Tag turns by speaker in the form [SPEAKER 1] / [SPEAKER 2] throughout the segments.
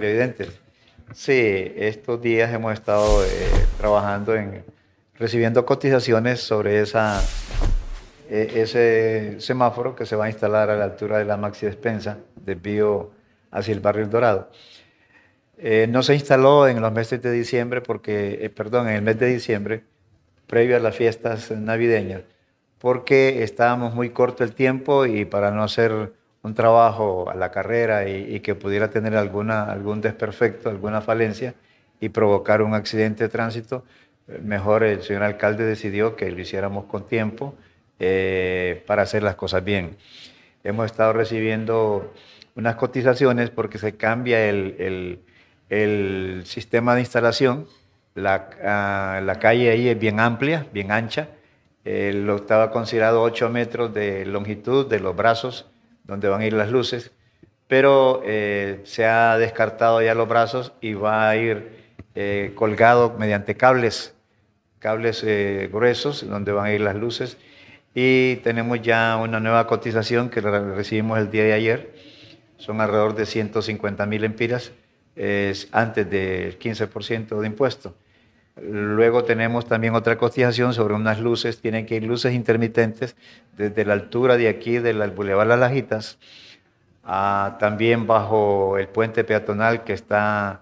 [SPEAKER 1] televidentes. Sí, estos días hemos estado eh, trabajando en recibiendo cotizaciones sobre esa, e, ese semáforo que se va a instalar a la altura de la maxi despensa desvío hacia el barrio El Dorado. Eh, no se instaló en los meses de diciembre porque, eh, perdón, en el mes de diciembre, previo a las fiestas navideñas, porque estábamos muy corto el tiempo y para no hacer un trabajo a la carrera y, que pudiera tener alguna, algún desperfecto, alguna falencia y provocar un accidente de tránsito, eh, mejor el señor alcalde decidió que lo hiciéramos con tiempo eh, para hacer las cosas bien. Hemos estado recibiendo unas cotizaciones porque se cambia el, sistema de instalación. Ah, la, calle ahí es bien amplia, bien ancha. Eh, lo estaba considerado 8 metros de longitud de los brazos donde van a ir las luces, pero eh, se ha descartado ya los brazos y va a ir eh, colgado mediante cables, cables eh, gruesos donde van a ir las luces. Y tenemos ya una nueva cotización que recibimos el día de ayer, son alrededor de 150 mil empiras, es antes del 15% de impuesto. Luego tenemos también otra cotización sobre unas luces, tienen que ir luces intermitentes desde la altura de aquí, del Boulevard Las Lajitas, también bajo el puente peatonal que está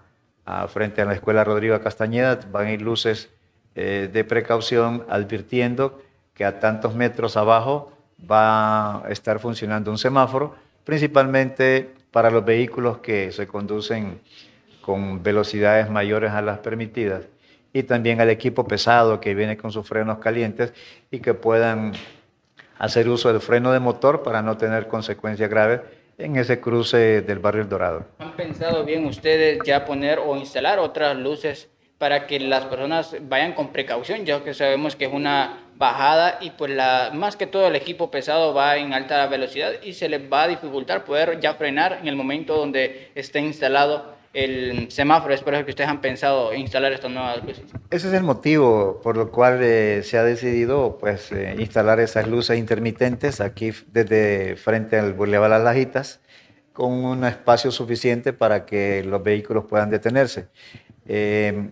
[SPEAKER 1] frente a la Escuela Rodrigo Castañeda, van a ir luces eh, de precaución advirtiendo que a tantos metros abajo va a estar funcionando un semáforo, principalmente para los vehículos que se conducen con velocidades mayores a las permitidas y también al equipo pesado que viene con sus frenos calientes y que puedan hacer uso del freno de motor para no tener consecuencias graves en ese cruce del barrio El Dorado.
[SPEAKER 2] ¿Han pensado bien ustedes ya poner o instalar otras luces para que las personas vayan con precaución, ya que sabemos que es una bajada y pues la, más que todo el equipo pesado va en alta velocidad y se les va a dificultar poder ya frenar en el momento donde esté instalado el semáforo. Es por eso que ustedes han pensado instalar estas nuevas luces.
[SPEAKER 1] Ese es el motivo por el cual eh, se ha decidido pues, eh, instalar esas luces intermitentes aquí desde frente al Boulevard Las Lajitas con un espacio suficiente para que los vehículos puedan detenerse. Eh,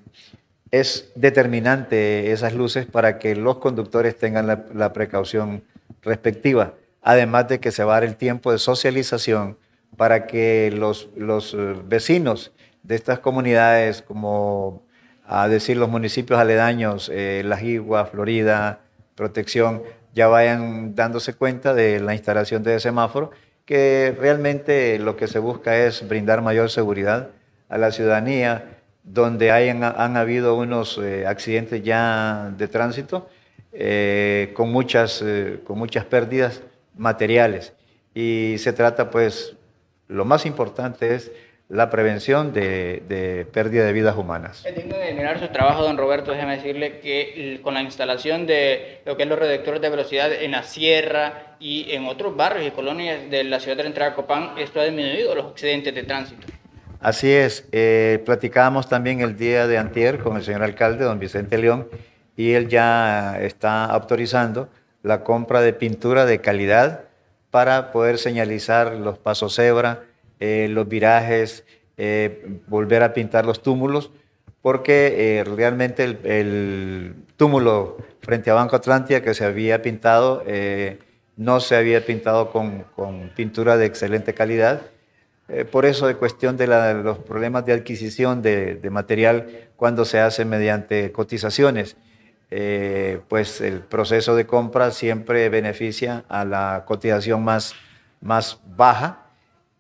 [SPEAKER 1] es determinante esas luces para que los conductores tengan la, la, precaución respectiva, además de que se va a dar el tiempo de socialización para que los, los eh, vecinos de estas comunidades, como a decir los municipios aledaños, eh, La Jigua, Florida, Protección, ya vayan dándose cuenta de la instalación de semáforo, que realmente lo que se busca es brindar mayor seguridad a la ciudadanía, donde hayan, han habido unos eh, accidentes ya de tránsito con, muchas, con muchas pérdidas materiales. Y se trata pues lo más importante es la prevención de, pérdida de vidas humanas. Teniendo
[SPEAKER 2] en mirar su trabajo, don Roberto, déjeme decirle que con la instalación de lo que es los reductores de velocidad en la sierra y en otros barrios y colonias de la ciudad de entrada Copán, esto ha disminuido los accidentes de tránsito.
[SPEAKER 1] Así es, eh, platicábamos también el día de antier con el señor alcalde, don Vicente León, y él ya está autorizando la compra de pintura de calidad para poder señalizar los pasos cebra, eh, los virajes, eh, volver a pintar los túmulos, porque eh, realmente el, túmulo frente a Banco Atlántida que se había pintado no se había pintado con, pintura de excelente calidad. por eso, de cuestión de los problemas de adquisición de material cuando se hace mediante cotizaciones. Eh, pues el proceso de compra siempre beneficia a la cotización más, más baja,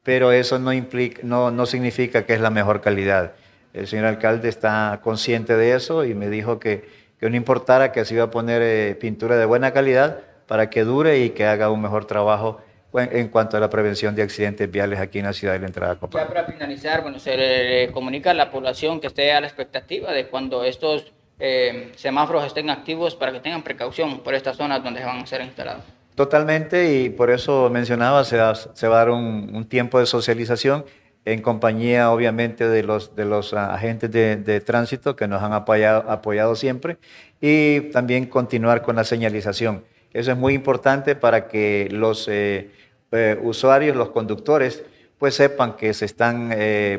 [SPEAKER 1] pero eso no, implica, no, no significa que es la mejor calidad. El señor alcalde está consciente de eso y me dijo que, no importara que se iba a poner eh, pintura de buena calidad para que dure y que haga un mejor trabajo en, cuanto a la prevención de accidentes viales aquí en la ciudad de la entrada a Ya
[SPEAKER 2] para finalizar, bueno, se le comunica a la población que esté a la expectativa de cuando estos eh, semáforos estén activos para que tengan precaución por estas zonas donde van a ser instalados.
[SPEAKER 1] Totalmente, y por eso mencionaba, se, va, a dar un, tiempo de socialización en compañía, obviamente, de los, de los ah, agentes de, tránsito que nos han apoyado, apoyado siempre, y también continuar con la señalización. Eso es muy importante para que los eh, eh, usuarios, los conductores, pues sepan que se están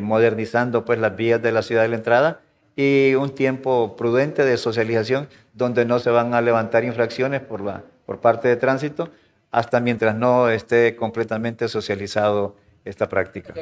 [SPEAKER 1] modernizando pues las vías de la ciudad de la entrada y un tiempo prudente de socialización donde no se van a levantar infracciones por, la, por parte de tránsito hasta mientras no esté completamente socializado esta práctica.